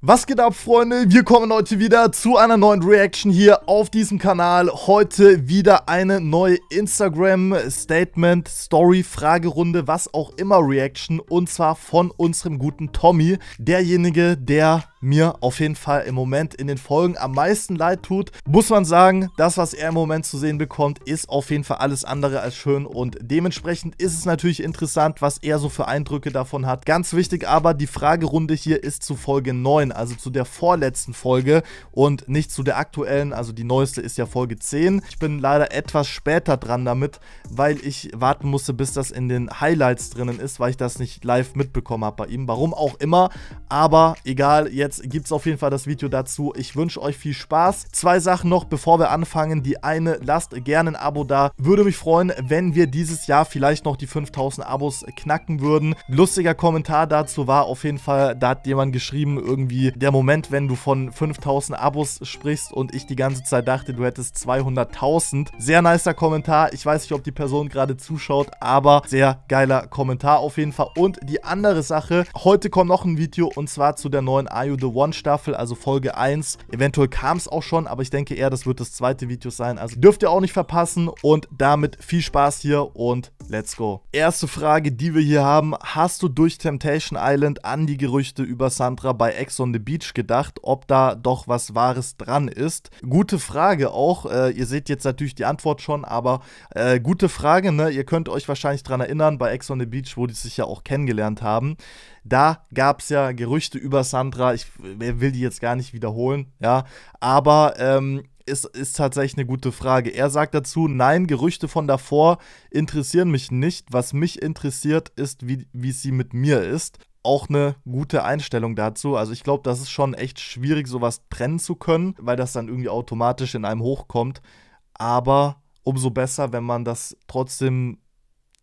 Was geht ab, Freunde? Wir kommen heute wieder zu einer neuen Reaction hier auf diesem Kanal. Heute wieder eine neue Instagram-Statement, Story, Fragerunde, was auch immer Reaction. Und zwar von unserem guten Tommy, derjenige, der mir auf jeden Fall im Moment in den Folgen am meisten leid tut, muss man sagen, das, was er im Moment zu sehen bekommt, ist auf jeden Fall alles andere als schön und dementsprechend ist es natürlich interessant, was er so für Eindrücke davon hat. Ganz wichtig aber, die Fragerunde hier ist zu Folge 9, also zu der vorletzten Folge und nicht zu der aktuellen, also die neueste ist ja Folge 10. Ich bin leider etwas später dran damit, weil ich warten musste, bis das in den Highlights drinnen ist, weil ich das nicht live mitbekommen habe bei ihm, warum auch immer, aber egal, jetzt jetzt gibt es auf jeden Fall das Video dazu. Ich wünsche euch viel Spaß. Zwei Sachen noch, bevor wir anfangen. Die eine, lasst gerne ein Abo da. Würde mich freuen, wenn wir dieses Jahr vielleicht noch die 5000 Abos knacken würden. Lustiger Kommentar dazu war auf jeden Fall, da hat jemand geschrieben, irgendwie der Moment, wenn du von 5000 Abos sprichst und ich die ganze Zeit dachte, du hättest 200.000. Sehr nicer Kommentar. Ich weiß nicht, ob die Person gerade zuschaut, aber sehr geiler Kommentar auf jeden Fall. Und die andere Sache, heute kommt noch ein Video und zwar zu der neuen IoT the One Staffel, also Folge 1. Eventuell kam es auch schon, aber ich denke eher, das wird das zweite Video sein. Also dürft ihr auch nicht verpassen und damit viel Spaß hier und let's go. Erste Frage, die wir hier haben. Hast du durch Temptation Island an die Gerüchte über Sandra bei Ex on the Beach gedacht, ob da doch was Wahres dran ist? Gute Frage auch. Äh, ihr seht jetzt natürlich die Antwort schon, aber äh, gute Frage. Ne? Ihr könnt euch wahrscheinlich daran erinnern, bei Ex on the Beach, wo die sich ja auch kennengelernt haben. Da gab es ja Gerüchte über Sandra. Ich will die jetzt gar nicht wiederholen, ja. Aber ähm, ist, ist tatsächlich eine gute Frage. Er sagt dazu, nein, Gerüchte von davor interessieren mich nicht. Was mich interessiert, ist, wie, wie sie mit mir ist. Auch eine gute Einstellung dazu. Also ich glaube, das ist schon echt schwierig, sowas trennen zu können, weil das dann irgendwie automatisch in einem hochkommt. Aber umso besser, wenn man das trotzdem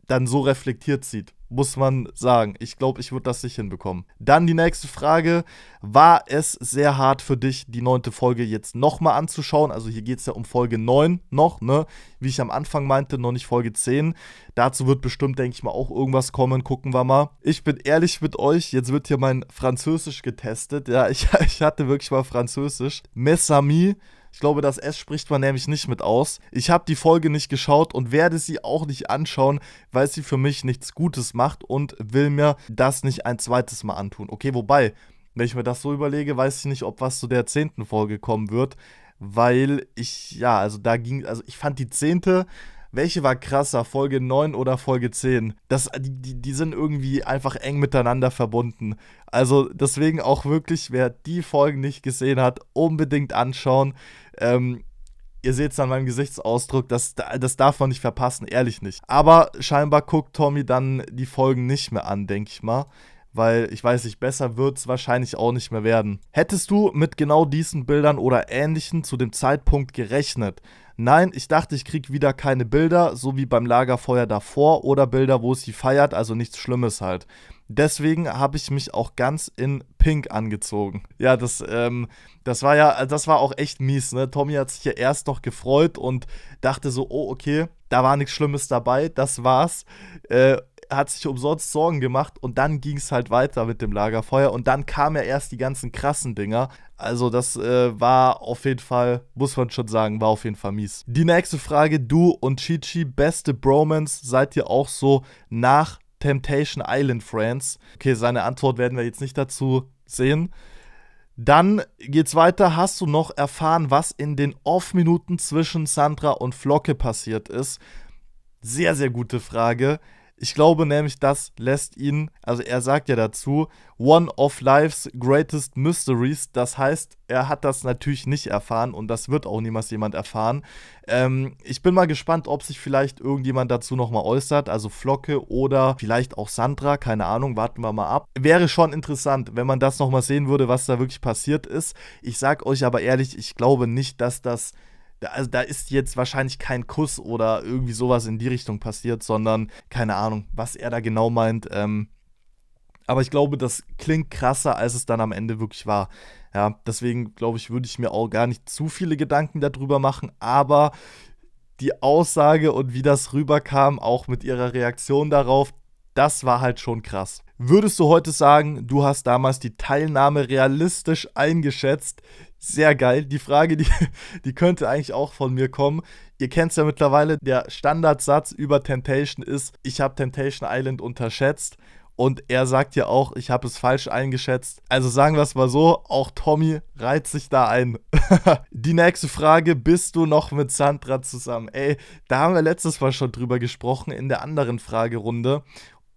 dann so reflektiert sieht muss man sagen. Ich glaube, ich würde das nicht hinbekommen. Dann die nächste Frage. War es sehr hart für dich, die neunte Folge jetzt nochmal anzuschauen? Also hier geht es ja um Folge 9 noch, ne? Wie ich am Anfang meinte, noch nicht Folge 10. Dazu wird bestimmt, denke ich mal, auch irgendwas kommen. Gucken wir mal. Ich bin ehrlich mit euch, jetzt wird hier mein Französisch getestet. Ja, ich, ich hatte wirklich mal Französisch. Mes amis ich glaube, das S spricht man nämlich nicht mit aus. Ich habe die Folge nicht geschaut und werde sie auch nicht anschauen, weil sie für mich nichts Gutes macht und will mir das nicht ein zweites Mal antun. Okay, wobei, wenn ich mir das so überlege, weiß ich nicht, ob was zu der zehnten Folge kommen wird, weil ich, ja, also da ging, also ich fand die zehnte welche war krasser, Folge 9 oder Folge 10? Das, die, die sind irgendwie einfach eng miteinander verbunden. Also deswegen auch wirklich, wer die Folgen nicht gesehen hat, unbedingt anschauen. Ähm, ihr seht es an meinem Gesichtsausdruck, das, das darf man nicht verpassen, ehrlich nicht. Aber scheinbar guckt Tommy dann die Folgen nicht mehr an, denke ich mal. Weil ich weiß nicht, besser wird es wahrscheinlich auch nicht mehr werden. Hättest du mit genau diesen Bildern oder ähnlichen zu dem Zeitpunkt gerechnet, Nein, ich dachte, ich kriege wieder keine Bilder, so wie beim Lagerfeuer davor oder Bilder, wo sie feiert, also nichts Schlimmes halt. Deswegen habe ich mich auch ganz in Pink angezogen. Ja, das, ähm, das war ja, das war auch echt mies, ne? Tommy hat sich ja erst noch gefreut und dachte so, oh, okay, da war nichts Schlimmes dabei, das war's. Äh, hat sich umsonst Sorgen gemacht und dann ging es halt weiter mit dem Lagerfeuer und dann kamen ja erst die ganzen krassen Dinger. Also das äh, war auf jeden Fall, muss man schon sagen, war auf jeden Fall mies. Die nächste Frage, du und Chichi, beste Bromance, seid ihr auch so nach Temptation Island Friends? Okay, seine Antwort werden wir jetzt nicht dazu sehen. Dann geht's weiter. Hast du noch erfahren, was in den Off-Minuten zwischen Sandra und Flocke passiert ist? Sehr, sehr gute Frage. Ich glaube nämlich, das lässt ihn, also er sagt ja dazu, One of Life's Greatest Mysteries. Das heißt, er hat das natürlich nicht erfahren und das wird auch niemals jemand erfahren. Ähm, ich bin mal gespannt, ob sich vielleicht irgendjemand dazu nochmal äußert, also Flocke oder vielleicht auch Sandra, keine Ahnung, warten wir mal ab. Wäre schon interessant, wenn man das nochmal sehen würde, was da wirklich passiert ist. Ich sag euch aber ehrlich, ich glaube nicht, dass das also da ist jetzt wahrscheinlich kein Kuss oder irgendwie sowas in die Richtung passiert, sondern keine Ahnung, was er da genau meint. Ähm, aber ich glaube, das klingt krasser, als es dann am Ende wirklich war. Ja, deswegen glaube ich, würde ich mir auch gar nicht zu viele Gedanken darüber machen, aber die Aussage und wie das rüberkam, auch mit ihrer Reaktion darauf, das war halt schon krass. Würdest du heute sagen, du hast damals die Teilnahme realistisch eingeschätzt? Sehr geil. Die Frage, die, die könnte eigentlich auch von mir kommen. Ihr kennt es ja mittlerweile, der Standardsatz über Temptation ist, ich habe Temptation Island unterschätzt. Und er sagt ja auch, ich habe es falsch eingeschätzt. Also sagen wir es mal so, auch Tommy reizt sich da ein. die nächste Frage, bist du noch mit Sandra zusammen? Ey, da haben wir letztes Mal schon drüber gesprochen in der anderen Fragerunde.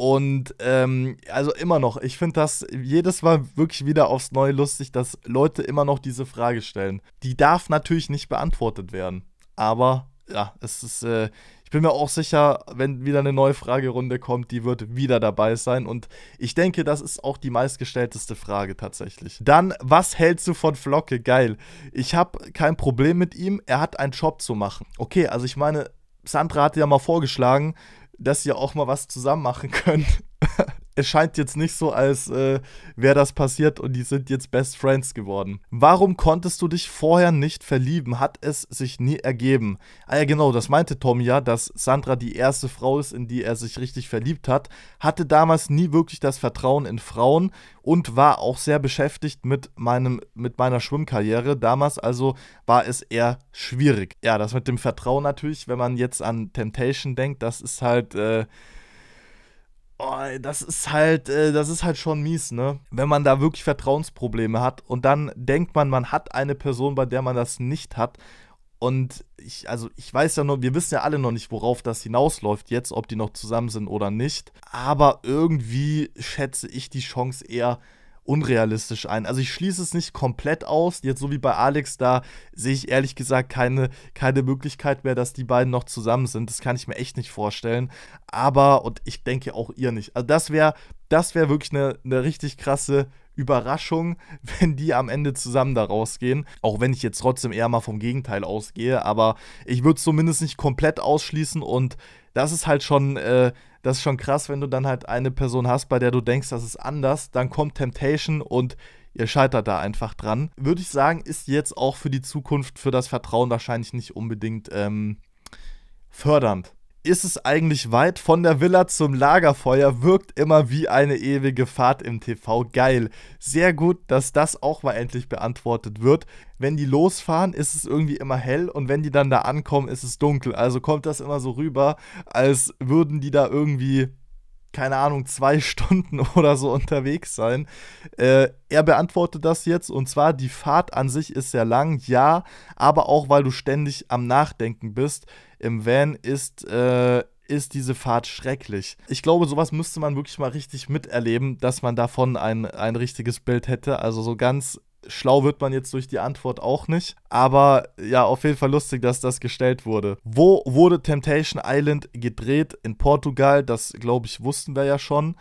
Und ähm, also immer noch, ich finde das jedes Mal wirklich wieder aufs Neue lustig, dass Leute immer noch diese Frage stellen. Die darf natürlich nicht beantwortet werden. Aber ja, es ist, äh, ich bin mir auch sicher, wenn wieder eine neue Fragerunde kommt, die wird wieder dabei sein. Und ich denke, das ist auch die meistgestellteste Frage tatsächlich. Dann, was hältst du von Flocke? Geil. Ich habe kein Problem mit ihm. Er hat einen Job zu machen. Okay, also ich meine, Sandra hatte ja mal vorgeschlagen, dass ihr auch mal was zusammen machen könnt. es scheint jetzt nicht so, als äh, wäre das passiert und die sind jetzt Best Friends geworden. Warum konntest du dich vorher nicht verlieben? Hat es sich nie ergeben? Ah ja, genau, das meinte Tom ja, dass Sandra die erste Frau ist, in die er sich richtig verliebt hat. Hatte damals nie wirklich das Vertrauen in Frauen und war auch sehr beschäftigt mit, meinem, mit meiner Schwimmkarriere. Damals also war es eher schwierig. Ja, das mit dem Vertrauen natürlich, wenn man jetzt an Temptation denkt, das ist halt. Äh, oh, das ist halt, äh, das ist halt schon mies, ne? Wenn man da wirklich Vertrauensprobleme hat und dann denkt man, man hat eine Person, bei der man das nicht hat. Und ich, also ich weiß ja nur, wir wissen ja alle noch nicht, worauf das hinausläuft jetzt, ob die noch zusammen sind oder nicht. Aber irgendwie schätze ich die Chance eher unrealistisch ein. Also ich schließe es nicht komplett aus. Jetzt so wie bei Alex, da sehe ich ehrlich gesagt keine, keine Möglichkeit mehr, dass die beiden noch zusammen sind. Das kann ich mir echt nicht vorstellen. Aber, und ich denke auch ihr nicht. Also das wäre das wär wirklich eine ne richtig krasse Überraschung, wenn die am Ende zusammen da rausgehen. Auch wenn ich jetzt trotzdem eher mal vom Gegenteil ausgehe, aber ich würde es zumindest nicht komplett ausschließen und das ist halt schon äh, das ist schon krass, wenn du dann halt eine Person hast, bei der du denkst, das ist anders, dann kommt Temptation und ihr scheitert da einfach dran. Würde ich sagen, ist jetzt auch für die Zukunft, für das Vertrauen wahrscheinlich nicht unbedingt ähm, fördernd ist es eigentlich weit von der Villa zum Lagerfeuer, wirkt immer wie eine ewige Fahrt im TV. Geil. Sehr gut, dass das auch mal endlich beantwortet wird. Wenn die losfahren, ist es irgendwie immer hell und wenn die dann da ankommen, ist es dunkel. Also kommt das immer so rüber, als würden die da irgendwie keine Ahnung, zwei Stunden oder so unterwegs sein. Äh, er beantwortet das jetzt und zwar, die Fahrt an sich ist sehr lang, ja, aber auch weil du ständig am Nachdenken bist. Im Van ist, äh, ist diese Fahrt schrecklich. Ich glaube, sowas müsste man wirklich mal richtig miterleben, dass man davon ein, ein richtiges Bild hätte. Also so ganz schlau wird man jetzt durch die Antwort auch nicht. Aber ja, auf jeden Fall lustig, dass das gestellt wurde. Wo wurde Temptation Island gedreht? In Portugal, das glaube ich wussten wir ja schon.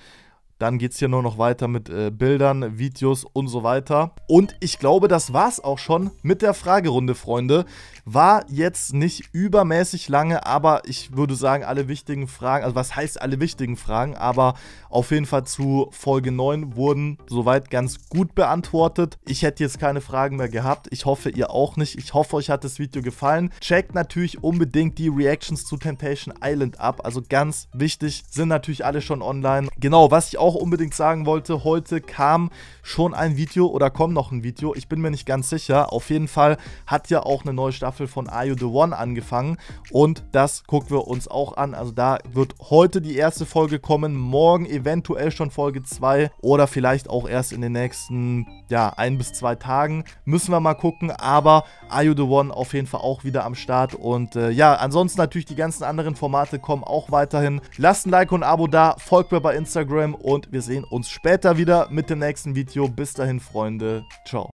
Dann geht es hier nur noch weiter mit äh, Bildern, Videos und so weiter. Und ich glaube, das war es auch schon mit der Fragerunde, Freunde. War jetzt nicht übermäßig lange, aber ich würde sagen, alle wichtigen Fragen, also was heißt alle wichtigen Fragen, aber auf jeden Fall zu Folge 9 wurden soweit ganz gut beantwortet. Ich hätte jetzt keine Fragen mehr gehabt. Ich hoffe, ihr auch nicht. Ich hoffe, euch hat das Video gefallen. Checkt natürlich unbedingt die Reactions zu Temptation Island ab. Also ganz wichtig, sind natürlich alle schon online. Genau, was ich auch unbedingt sagen wollte, heute kam schon ein Video oder kommt noch ein Video. Ich bin mir nicht ganz sicher. Auf jeden Fall hat ja auch eine neue Staffel Staffel von Are You The One angefangen und das gucken wir uns auch an. Also da wird heute die erste Folge kommen, morgen eventuell schon Folge 2 oder vielleicht auch erst in den nächsten, ja, ein bis zwei Tagen. Müssen wir mal gucken, aber Are You The One auf jeden Fall auch wieder am Start und äh, ja, ansonsten natürlich die ganzen anderen Formate kommen auch weiterhin. Lasst ein Like und ein Abo da, folgt mir bei Instagram und wir sehen uns später wieder mit dem nächsten Video. Bis dahin, Freunde. Ciao.